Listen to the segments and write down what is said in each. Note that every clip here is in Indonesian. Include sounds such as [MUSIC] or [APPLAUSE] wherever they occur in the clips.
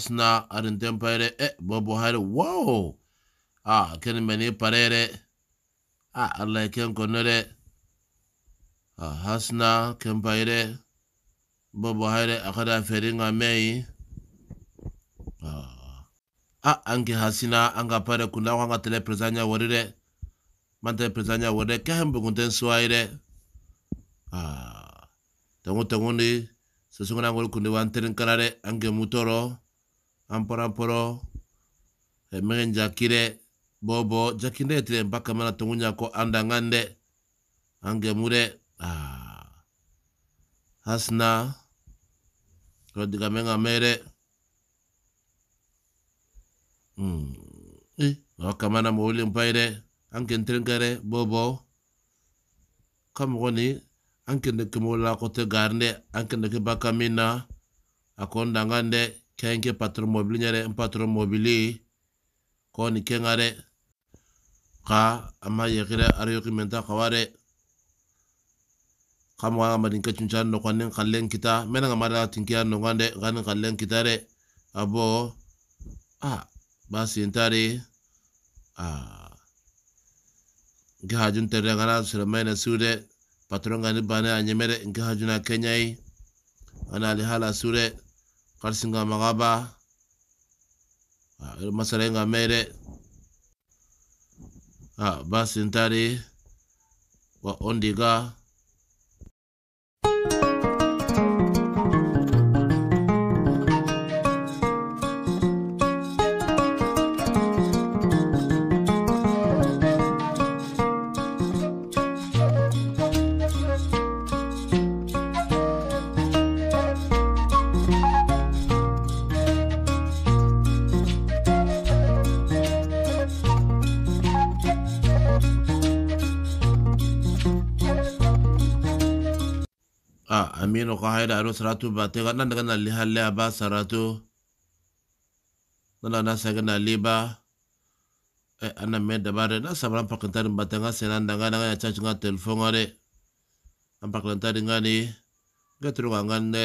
sina arin tempaire e bobo hare wow a ken mani parere a allah ken konore a hasna ken paire bobo hare akada feringa mei a anke hasina anga pare kuna wanga tele presanya warire mante presanya warire kehen bukunten suaire a ah. tengu tango ni sasungana ngol kundi kana re, anke mutoro poro e mengen jakire bobo jakinde etire mpaka mana tungunya ko andangande mure ah. hasna menga mere mm. eh, wakamana mowuli mpaire ankentirinkere bobo kamogoni ankende kemolakotö garnde ankende baka mina akondangande kenge patro mobili nyare patro mobili koni kengare, ka ama yekire ariyoki menta kaware, kamwa kama ga madin ka cuncan kallen kita mena ga mara tinkiya nokan de ganin kallen kita re, abo ah, basi intari ah, nke hajun tere sura sirmaina sude patro ngani bane anyemere nyemede hajuna kenyai ana alihala sude singa magaba ah, masarenga mere ah, basintari wa ondiga amino ko hayda aro saratu bate kana daga na li halle aba saratu nana na ga na liba e ana me bare na sabran pakantar bate nga senan daga daga ya cha cha telefon ngare ampakantar ngani gatru ngane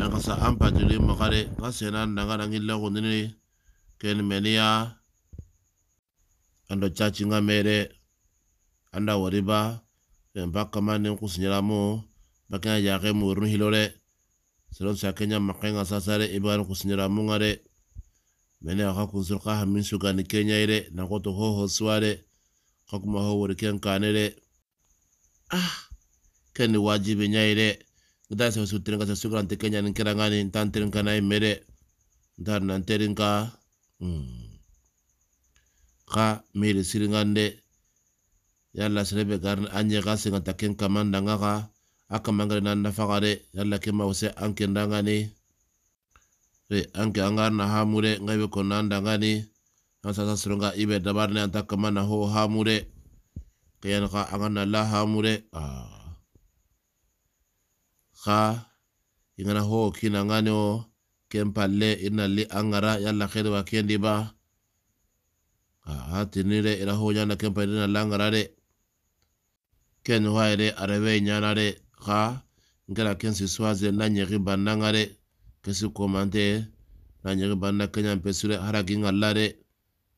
yang kasa ampa juli makare kasenan daga daga ngilla kundini ken menia ando chachi mere anda wariba mpa kamanen kusinyalamu bakena yake muwerunu hilo de selon sakenya makenga sasa de ibanu kusinyalamu nga de mene aka kunsur ka hamin sugani kenya ire nakoto hoho suwa kakuma ho woriken kane de ah keni wajibi nya ire ngita sa sutrinka sa sugrante kenya ninkirangani ntantrinka na imere ntar nanterinka mm. ka mere siringande yalla serebe gar anye gasi singa takin kamanda ka aka mangare nan nafaga de yalla kema wose anke ndangani re anke angar na hamure ngabe ko nan ndangani an sasa ibe dabar ne anta kamana ho hamure kayan ka angar na la hamure ah kha ingana ho kina ngani o kempalle ina li angara yalla khedwa kendi ba ah nire ila ho nyana kempa ina langara re ke ni arewe yɛrɛ ka ɲana dɛ xa n na nyeri bannanga kesi kɛsi na nyeri banna kenya pesire haraki ŋa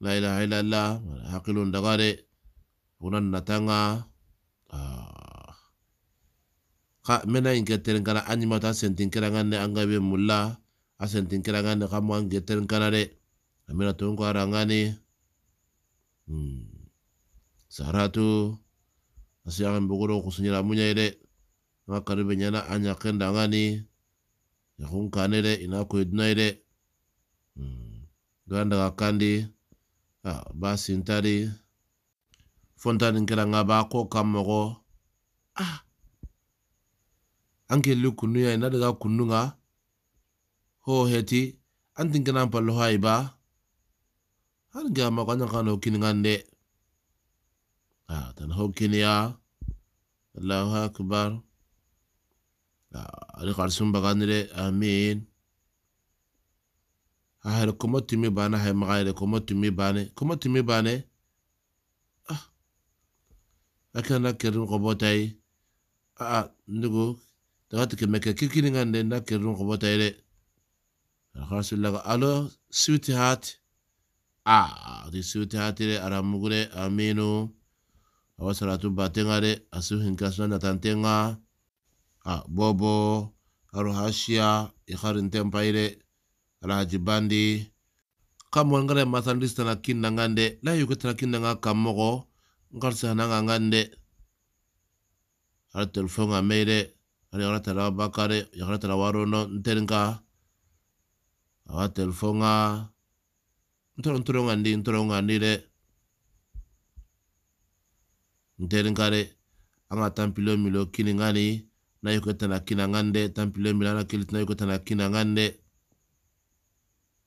la ilaha hakilun daga dɛ natanga xa ah. mena in kɛ anima ta sentinkera ngane angabe mula ne be mulla a sentin kɛranga ne xa mo an kɛ saratu asiyakan bogoro kusunyira munyaire makari benyana anya kenda ngani yakun kanere ina ko idnaire mm. ganda ga kandi ah basi ntari fontani nkira nga ba ko kamogo ah anke lukunu ya ina daga kununga ho heti antin kana palo haiba har ga makanya kana okini ngande آه تنهوكين يا الله أكبر آه، أريق عرسون بغانري آمين ها كوموتي مي باني هاي مغاير كوموتي مي باني كوموتي مي باني آه أكنا كرم قبوتاي آه،, آه نقول tagati kɛmɛ kɛ kikininga nde na kerun kɔbɔ ta ألو سويتي هات أه, آه، دي سويتي di sweetheart أرامو غري أمينو awa salatu batenga de asu hinkasna natantenga a ah, bobo aro hashia ikharin tempaire alhaji bandi kamon ngare masandista na kinna ngande la yuko tana kinna nga kamogo ngar sana nga ngande ala telefonga meire ala yara tala bakare yara tala warono nterenka awa telefonga ntoro ntoro ngandi ntoro ngandi re. nterin gare an ka tanpilo milo kini ngani na yuko tana kina ngande tanpilo milo ana kili tana yuko tana kina ngande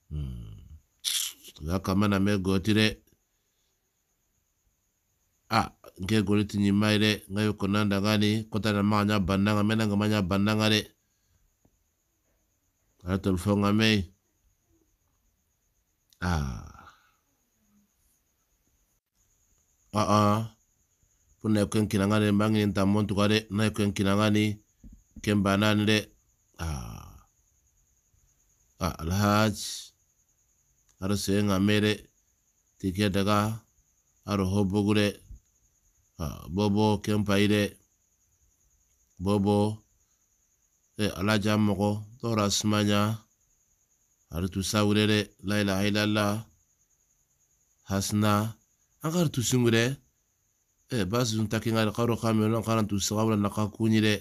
hmm. ya kama na me goti re a ah, nge goli tini mai re nga yuko nanda ngani kota na maa nya bandanga mena nga maa nya bandanga re ala telefonga mei a ah. a uh -uh. kunna ken k i n a n g a n e m a n g i n t a m o n t u k a r e na ken kinangani ken banani e a ah, alhaj aro sen g amere tike daga aro hobogure a bobo ken p a i r e bobo e alaja m o k o tora s m a n y a ari tu sawurere la ilaha illallah hasna an kari tu s u n g u r e e basi sun taki de karo kame lan kana tu sagabula na kuɲi de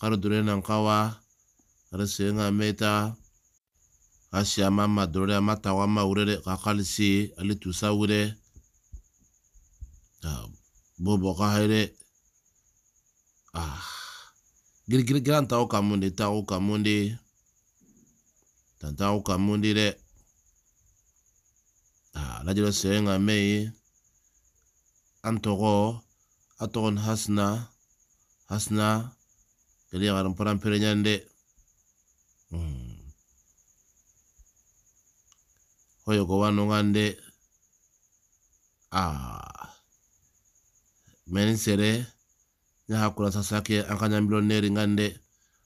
karo dure nan kawa are se meta a si ama ma dore tawa ma si ale tu sa ta bobo ka ah girigiri giran ta o kamun de ta tan ah se nga mei an togo hasna hasna kedi yagaran parampere ñande hmm. hoyo ko wanongande ah menin sere ña hakura sasake an ka neri ngande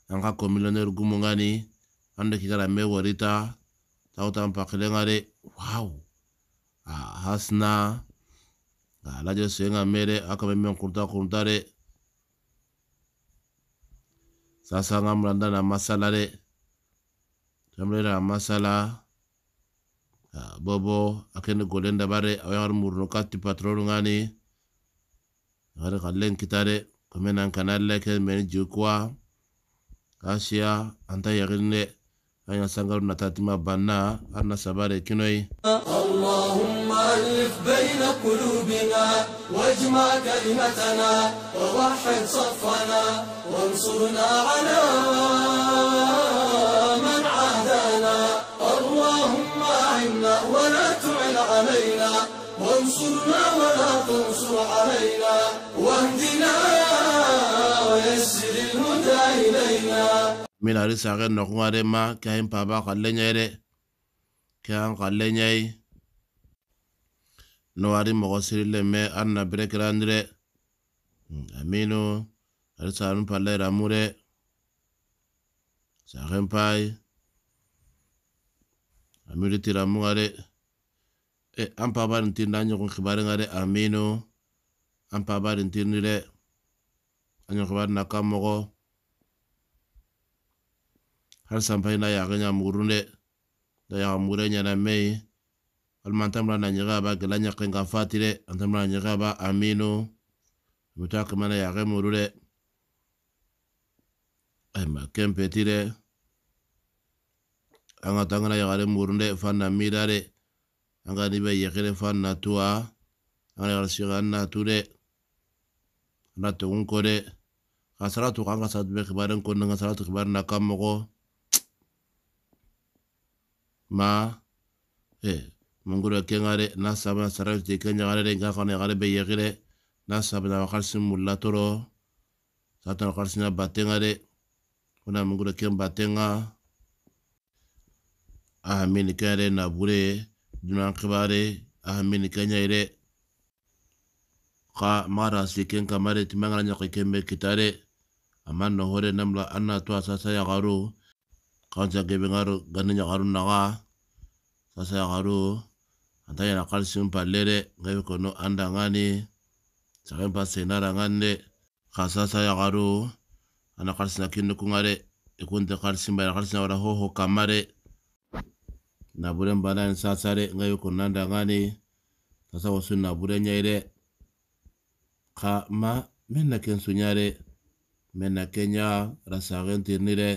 an ka commillonnaire gumu ngani ande kigara me worita tawtan pakile wow wow ah, a hasna nka lajɛ sen ka mɛn dɛ a kana kurta kunta sasa nga ka na masala re tamre na masala bobo golenda bare dabare awar murno kati patrolu ngani ngare kallen kitare kanal kanalle ke men jukwa asia anta yaginne anya sangaru natatima bana arna sabare kinoi Allahumma ألف بين قلوبنا واجمع كلمتنا ووحد صفنا وانصرنا على من عادانا اللهم أعنا ولا تعن علينا وانصرنا ولا تنصر علينا واهدنا ويسر الهدى إلينا من أرسل غير نقوى ما كان بابا قال لنا كان قال لنا n'o ari mɔgɔ sirilen mɛ an na bere kɛra an dirɛ hmm, aminu ari saanu palla yɛrɛ amu dɛ saahen paai amiru tira amu ŋa dɛ e an paaba nin tiri an ɲɔgɔn kibari ŋa dɛ aminu an paaba nin tiri ni dɛ an ɲɔgɔn kibari na kan mɔgɔ har sanpai na yaga ɲa murun dɛ da yaga murɛ ɲana mɛyi walima an tambula na ñaga ba gela ñaken kan fati na ñaga aminu muta kamana yaxe muru ayma ken peti de tangana yagare murun de fan na mida nibe na tuwa yagare siga an na tu de an na tegun ko de ka saratu kibaren nga saratu kibaren na ma eh munguro kengare na sabana sarawiti kenyagare nga kone gare be yegire na sabana wakarsin mullatoro satan bate ngare kuna munguro ken batenga ahamini kare na bure dunan kibare ahamini ire ka mara siken kamare timangara nyako kembe kitare amanno hore namla anna sasa asasa ya garu kanja ya gebengaro gannya garu naga sasa ya garu anta yana kalshin palle de kono ko no anda ngani sakan pa senara ngande ya garu ana kalsina kinno kungare ikunte kalsin bayar kalsina wara ho ho kamare na buren bana sasare ngai kono nanda ngani sasa wasu na buren nyaire kama mena men sunyare kenya rasa gentirnire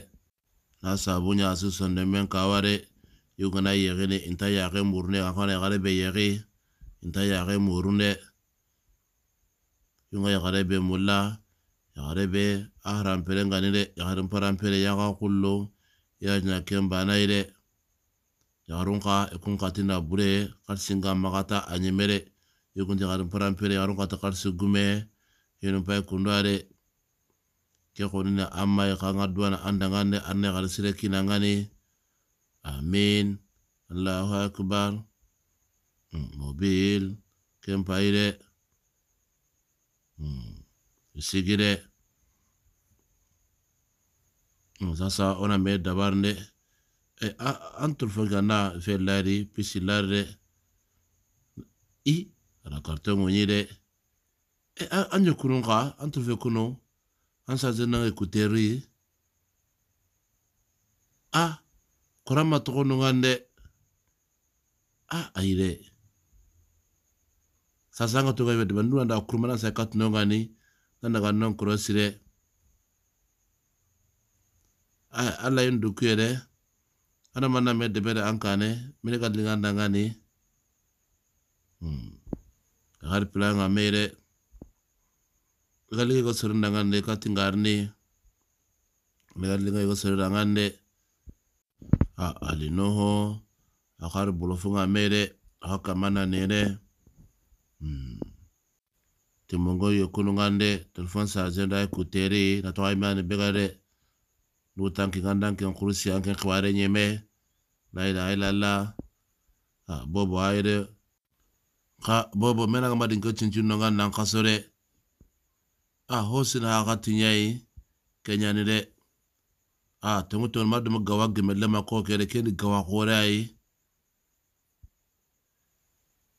nire sabunya bunya sonde kaware yukana yegene inta yake murune kakana yagare be yege inta yake murune yunga yagare be mulla yagare be aharampere ngani de yagare mparampere yaga kullo yajina kembanayi de yagarunka ikunkatina bure karsinga magata anyemere yukunti yagarin parampere yagarunkata karsi gume yenumpai kundoare ke konina amma yakanga duwana andangane anna yagarisire kinangani amin allahu akbar hmm, mobil kempayire hmm, sigire hmm, sasa ona me dabar nde e, an na fe lari pisi lari de i ana karton ŋoɲi de e, eh, an ɲe kunun ka an tulfe kunu an saze naŋ ekuteri a ah, kora matokonongane a aire sasanga toga ibe diba nura nda kurumana sa kat nongani nanda ga non krosire a ala yindu kuyere ana manna me debere ankane mene ka linga ndangani hmm har planga mere gali go sorunda ngande katingarni me gali go sorunda ngande ha alinoho akari bolofunga mere hakamana nere hmm. timongo yokunungande telefon sajenda e kuteri na to imani begare lutanki gandanki kurusi anke kware nyeme la ilaha illallah bobo aire ka bobo mena ga madin kocin cinno ga kasore ah hosina ha katinyai a ta tengu ma dum gawa game ma ko kere ke ni gawa khore eh,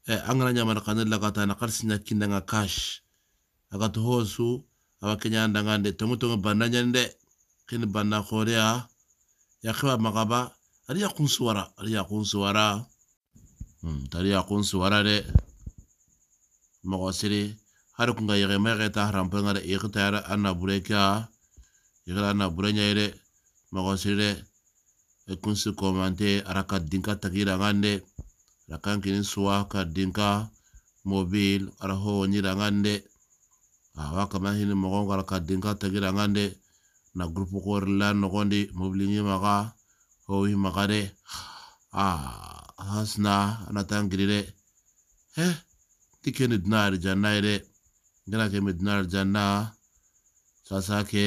ay an angana nyamara kana la ta na karsi na kinda nga cash su a ba aba da ndanga nde tengu banna banda nyande kini banna khore a ya khaba magaba ari suwara kunsuwara ari ya suwara hmm tari ya kunsuwara de mako siri har kun ga yege mege ta haram pangara ikhtara anna bureka yegara anna burenya de. mago sire e kunsi komante araka dinka takira ngande rakan kini suwa ka dinka mobil araho ho nyira ngande awa kama hini mago ngara ka dinka takira ngande na grupu ko rila nogondi mobili maga ho hi de ah hasna anatangiri de eh tikeni dinar janaire de ngana kemi janna sasa ke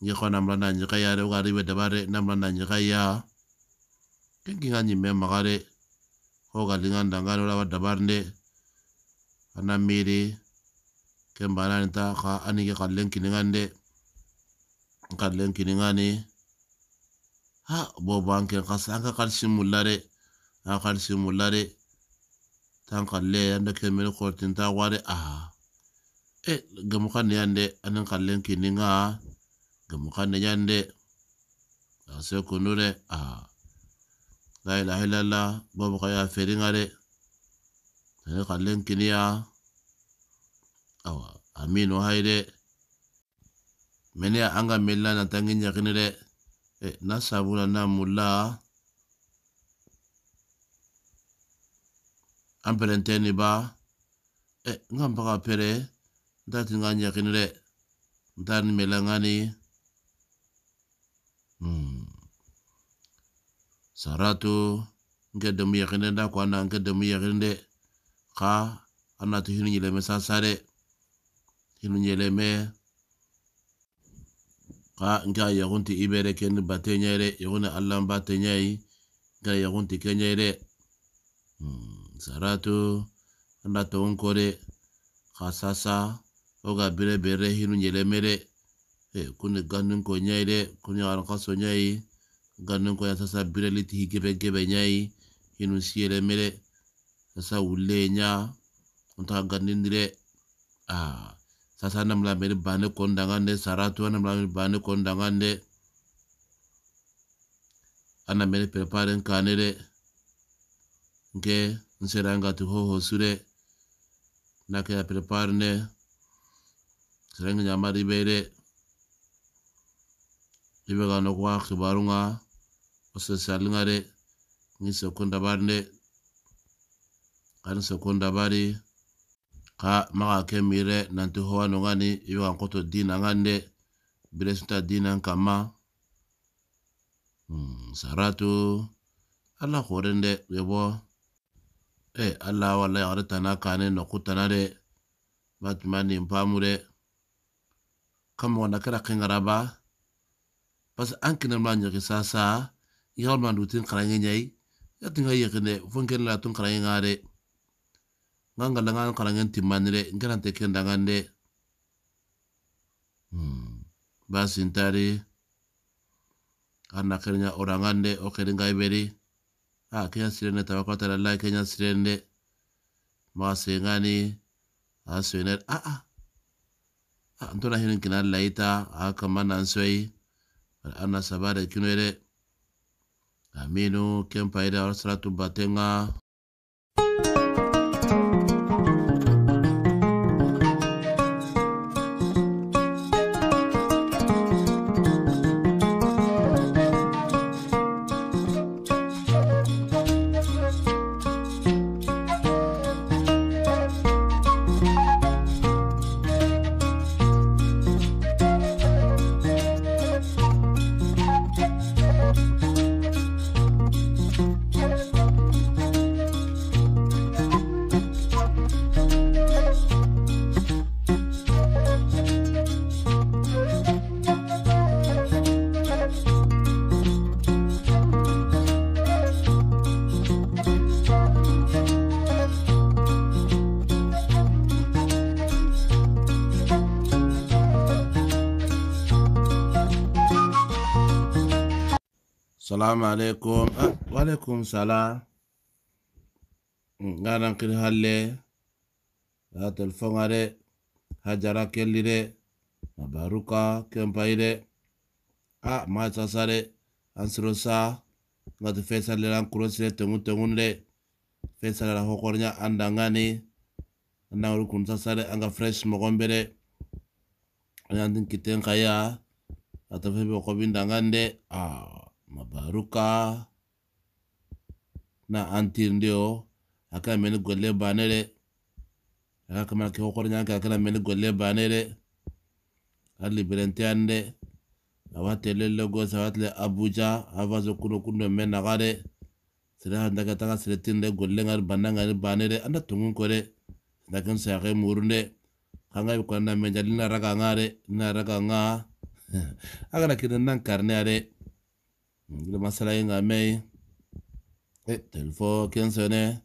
nye kwa namla na nye kaya re uga riwe debare namla na nye kaya kenki nga nyime magare hoga linga ndangare ura wa dabarne ana miri kemba nani ta ka anike kallen kiningande kallen kiningani ha bobo anke kasa anka kalsi mullare anka kalsi mullare tan kalle yanda kemene kortin ta ware aha eh, e gamukan yande anan kallen kininga gamuka nejande ase kunu de a la ilaha illallah babuka ya feringa de tane kallen kiniya awa aminu hay de mene an ga mella na tangi ñakini de e na sabula na mulla an perenteni ba e n ga n baga pere n tati n ga ñakini de n tani mella ngani Hmm. saratu nke demu yakinde nda ko anda nke demu yakinde ka anda tu hinu me sasare hinu me ka nke a yakunti ibere kendi bate nyere yakuni allan bate nyai nke yakunti kenyere hmm. saratu anda to nkore ka sasa oga bere bere hinu nyelemere e kune ganun ko nyai de kune aran kaso nyai ganun ko ya sasa bire liti gebe nyai hinu siyele mele sasa wule nya unta ganin dire ah sasa namla mele bane kondangande saratu namla mele bane kondangande ana mele prepare nkane de nke nsera hoho sure nakaya prepare ne serenga nyamari bere i be ga nok wa kibaru g a o s e s a l i g a r e ŋi sokun dabari de ani sokun dabari ka maga ke mire nanti howano ŋa ni i be ga nkoto dina n g a n de bire s u t a dinan k a m a hmm, saratu ala horen de yebo e e y ala wala y a r e tana kane noku tana de batuma n i m pamu r e kamogo na k a r a kengaraba parce que na kina ma ɲagi sa sa i ka ma tin karange ɲai ya tun ka yɛkin dɛ fo n kɛnɛ la tun karange ŋa dɛ n ka n kala karange ti mani dɛ n kana tɛ kɛn dangan dɛ hmm, basi n taari a na kɛnɛ ɲa orangan dɛ o kɛnɛ ngai beri, a ah, kɛɲa siren dɛ tabakɔta la la kɛɲa ma se maga sengani a ah, soinɛ a ah, a ntona hirin kina laita a kama nan soyi anna sabare kinwere aminu kempayire arsalatu batenga السلام عليكم أه. salam. السلام mm, ngana kiri halle a telefon de hajara kelli de abaruka kempai, de a ah, ma sasa de an siro sa kurosire tengu tengun de fesalera hokorinya an dangani an dangori kun sasa de an fresh mogon be de an yantin kiten kaya a tafe kobin dangan de ah mabaruka na ndio aka meni gole banere aka kama ke hokor nyanka aka meni gole banere ali berentiande awate lele go sawatle abuja avazo kuno kuno mena gare sira handa ka taka sira tinde golle ngar bananga ni banere anda tungun kore sa ga murunde kanga ko na ya menjalina raka ngare na raka nga aga [LAUGHS] na kidan nan karne are Glömmer l e l e n a mig. Ett till folken söne.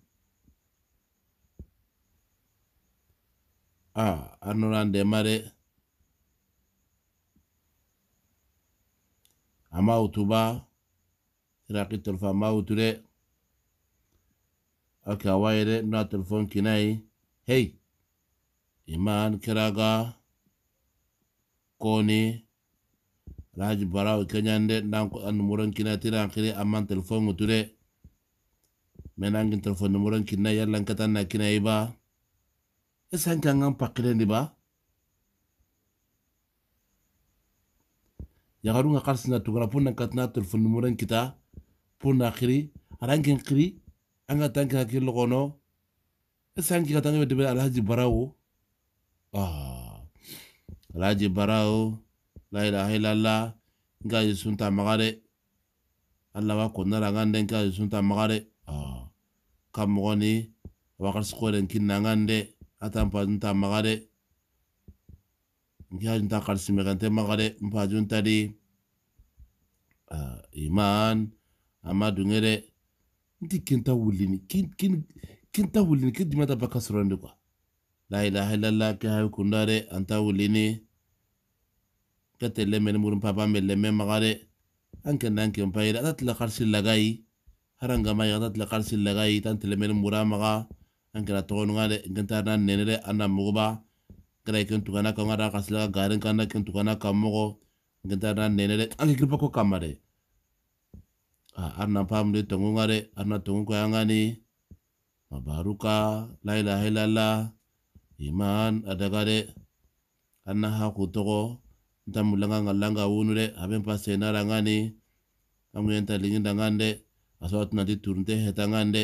Ah, anorande mare. Ama utuba. Iraki telfa ama uture. Aka waire na telefon kinai. Hey. Iman kiraga. Koni. alhaji barawo keñande nanko andu muronkinatira kiri aman téléphone ŋo tude mais nangin téléphone numéron kinna lan katan na kina yi ba est ni ba ya garu nga kars na tugra pun nan katna telefon numéron kita pun na kiri arankin kiri anga ka tan ka kiri logono esan ki katan ɓe debe alhaji barawo ah alhaji barawo la ilaha illallah nka yesu ta maga dɛ an laban kɔnɔna la nka dɛ nka yesu ta maga dɛ ka mɔgɔ ni wakar siko dɛ nki na nka dɛ a ta npa ta maga dɛ nki hajun ta karisi mɛkan tɛ maga dɛ npa hajun ta di iman a ma dunkɛ dɛ n ti kinta wulini kinta wulini ki dima ta ba ka sɔrɔ de kuwa la ilaha illallah ki hayi kunda dɛ an ta wulini كتلي من مورم بابا ملي من مغاري أنك نانك مبايل أتت لقرس اللغاي هرنغا ما يغتت لقرس اللغاي تنتلي من مورا مغا أنك لا نتغون غالي كنت أنا نينري أنا مغبا كراي كنت غانا كنغا قرس لغا غارن كنا كنت غانا كمغو كنت أنا نينري أنك كربكو كماري آه، أنا فاملي تنغو غاري أنا تنغو لا إله إلا الله إيمان iman أنا هاكو hakutogo nta mulanga ngalanga wunure habem habe mpa senara ngani amuyenta liginda ngande aso di turunte heta ngande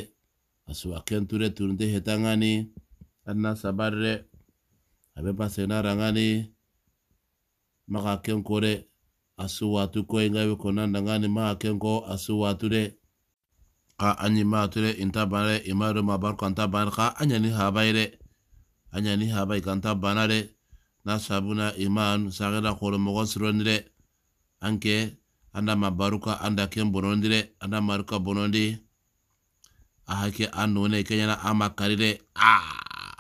aso ture turunte heta ngani anna sabarre habe mpase nara ngani maka akian kore, aso watu koe ingawe konanda ngani maka ko aso watu de ka anyi mature inta banare imaro mabar kanta ban ka anyani habaire anyani habai kanta banare na iman sagada koro mogo anke anda mabaruka anda ken bonondire anda maruka bonondi ahake anone, an ke kenyana ama karire a ah!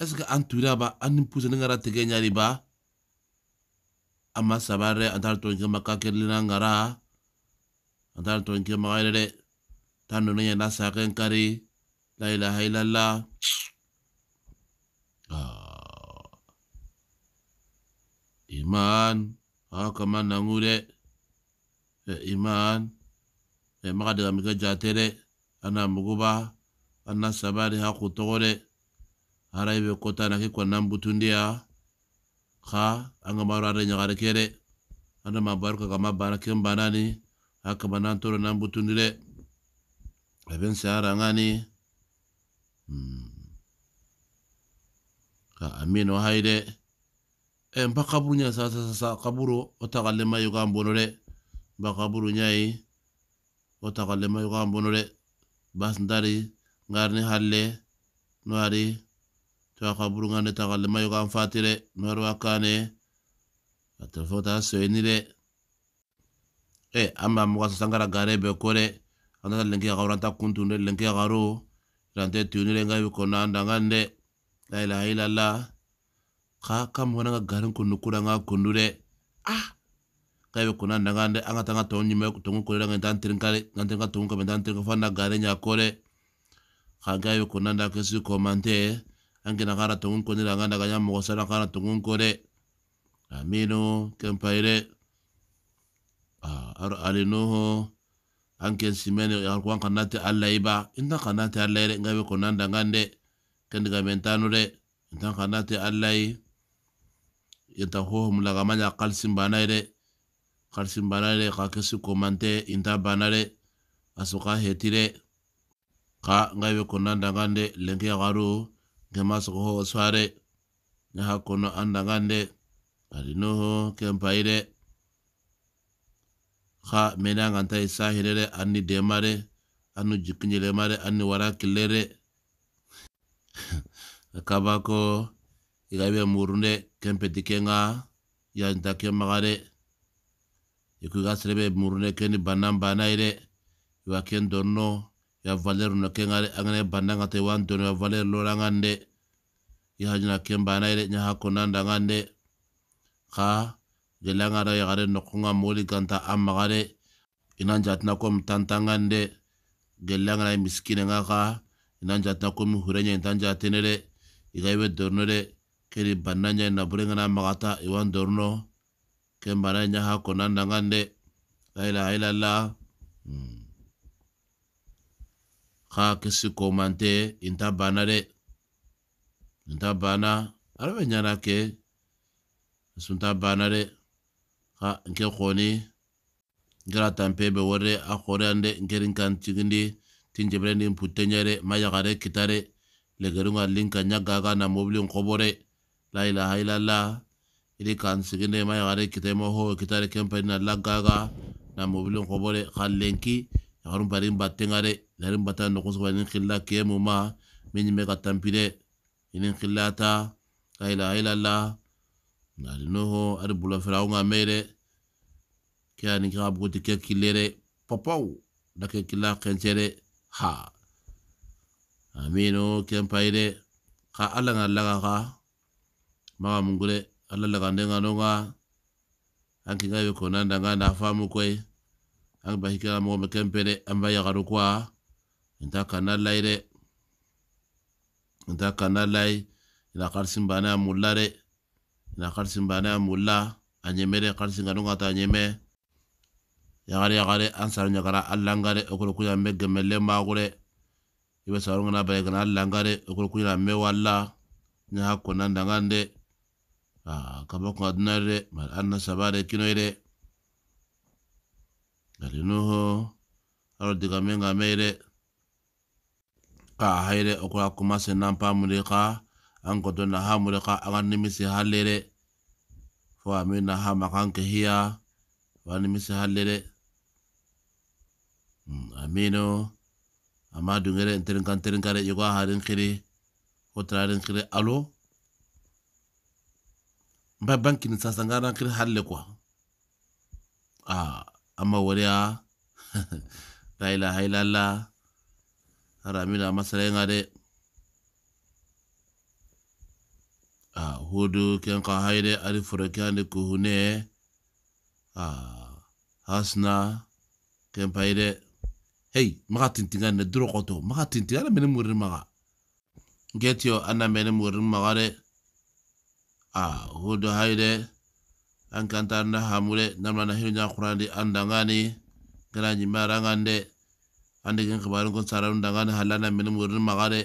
est ce que ba pusa tege nyari ba ama sabare antar tonke lina ngara antar tonke magaire de tanu none nyana saken kari la ilaha illallah iman hakama ah, ngure e ya, iman e ya, maga de amiga jatere ana muguba ana sabari ha kutore hara ibe kota na ki kwanan butundia ka anga mara re nyagare kere ana mabaru kaka mabana ken banani haka banan toro butundire eben ya, sahara ngani hmm. ka amino haide en eh, pa kaburu ñayi sa sa sa kaburu o takalle ma yuga an bonore ba kaburu ñayi o takalle ma yuga an bonore basindari ngarni halle nuari towa kaburu ngarni takalle ma yuga an fatire nuari wakkane a telefon ta soyini de e amba muga sa sangara gare be kore anata lenki akaru anta kuntunde lenki akaru irante tunire ngabi kona andangan de la ilaha illa allah ka kam w a n a nga garin kundu kura nga kundu r e ah kai be kuna ndaga n nde anga tanga to nyime ku tungu kure nga ndan tirin kare n g a n t i n ka tungu ka ndan tirin ka fanda gare nya kore ka ga be kuna nda kesu komante ange na gara tungu k u n d a nga ndaga nya mo sara k a n a tungu kore amino kempaire ah ar alinoho anken simene yar kwan kanate alla iba inda kanate alla ire ngabe kuna nda ngande kendiga mentanu r e inda kanate alla iba Eta hoho mulaga manya kalsin bana ere kalsin bana ere ka komante inta bana ere asoka hetire ka ngai be garu gema soko ho sware ne ha kono anda ngande kempaire ka mena nganta isa anni demare anu jikinyele mare anni warakilere [LAUGHS] kabako igaibe murune kenpe dikenga ya ndakia magare iku murune keni banan bana ire ken dono ya valeru na kenga Angene angane banan ngate wan dono ya valeru lora ngande iha jina ken bana ire nyaha ka jela ngara ya gare nukunga moli ganta amagare inan jatna kom miskinenga gela ngara miskine ngaka inan jatna kom hurenye intan jatenele igaibe dono keri banna ɲa na burengana magata iwan dorno ken bana ɲa ha kona dangan de la ilaha hmm. kisi komante inta bana inta bana ala be ke sunta bana de nke koni nkera tampe be wore a koreande nkerin kan tigindi tin jebrendin putte kitare legeringa linka ɲagaga na mobilin kobore la ilaha illallah ili kan siginde mai ware kite mo ho kitare kempe na lagaga na mobilin kobore khallenki harun barin battengare larin bata no kusu wani khilla kemu ma min me katampire inin khillata la ilaha illallah na linoho ar bula firaunga mere kya ni ka buti kilere popau da ke kila kencere ha amino kempaire ka alanga lagaga maga mungule alla lagandenga nonga anki gabe konanda nga na famu kwe anki bahikira mo mekempere amba yagaru kwa nta kanalai re nta kanalai ina karsin bana mulla re ina karsin bana mulla anyemere karsin ga nonga ta anyeme yagare yagare ansaru nyagara allangare okolo kuya megemele magure ibe sarunga na bayegana allangare okolo kuya me walla nya hakko nandangande kamoko adunarire mari anna sabare kinoire gari nuhu aro diga menga meire ka haire okura kumase nampa muri ka anko dona ha muri ka anga nimisi halere fo amina ha makanke hiya fo nimisi halere hmm, amino amma dungere interin kan terin kare yugo harin kiri kotra harin kiri alo ba banki ni sasa ngara kiri halle kwa ah amma wariya [LAUGHS] la ilaha illallah haramina masala ngade ah hudu ken ka haide ari furakande kuhune ah hasna ken paide hey maga tintinga ne duro koto maga tintinga mene murin maga getio anna mene murin maga de a ah, hodo hayde an kanta anda hamure namna na hiru di andangani gara nyimarangande ande gen kabarin kon sararun dangani halana min murin magare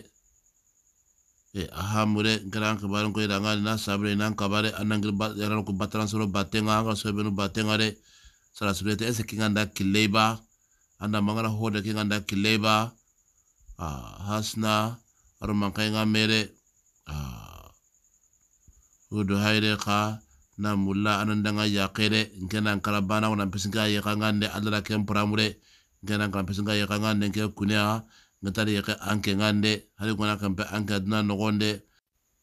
e ahamure gara kabarin ko dangani na sabre nan kabare anan gir yaran ku batran soro batenga ga so benu batenga re sara te ese kinganda kileba anda mangana hoda kinganda kileba a ah, hasna aruman kai ngamere a ah, udu hayre ka na mulla anan danga yakere nkenan kala bana wana pesinga yakanga ne alala kem pramure nkenan kala pesinga yakanga ne ke kunea ngatari yake anke ngande hari kona kampe anke adna nogonde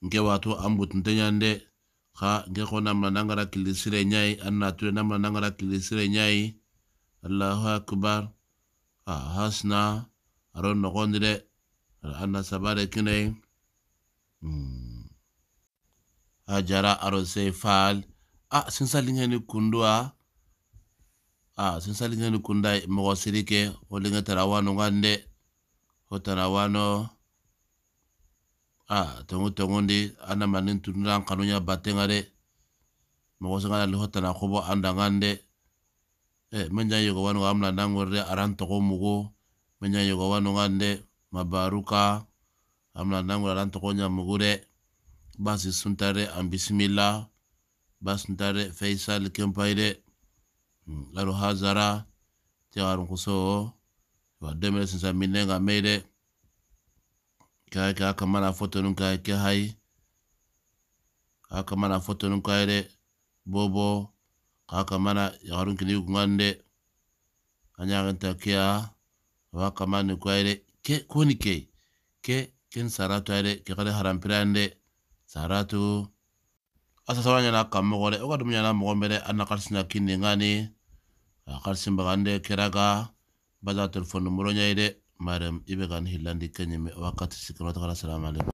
nke watu ambut ntenyande ka nke ko namna kilisire nyai anna ture namna nangara kilisire nyai allahu akbar a hasna aron nogonde anna sabare kinai mm. Ajara arosai fal a ah, sun salinga ni kundua ah, a sun salinga ni kunda mɔgɔ siri kɛ o linga tarawano kan o tarawano a ah, tongo tongo di adamaden tunura an kanu batenga dɛ mɔgɔ na eh manja wano amla dangor dɛ aran mugo manja yogo wano ngande mabaruka amla dangor aranto nya basi suntare a m b i s i m i l a basuntare faisal k e m p a i d e aro ha zara tewarun kusowo wa demele sinsa minenga meyde kaya ke haka mana foto nun kaya ke hai haka mana foto nun k a y r e bobo haka mana yarun kini yukungande anyaganta kia w a k a mana n u k a y r e ke kuni ke ke kin saratu a r e ke kade harampirande saratu tu. ɲana kanmɔgɔ dɛ o ka dumu ɲana mɔgɔ mɛ dɛ kini ngani, karisina kinde a karisin bagande kiraga baza telefon numero ide dɛ ibe i be ka hilandi wakati sikinotaxala salamu aleykum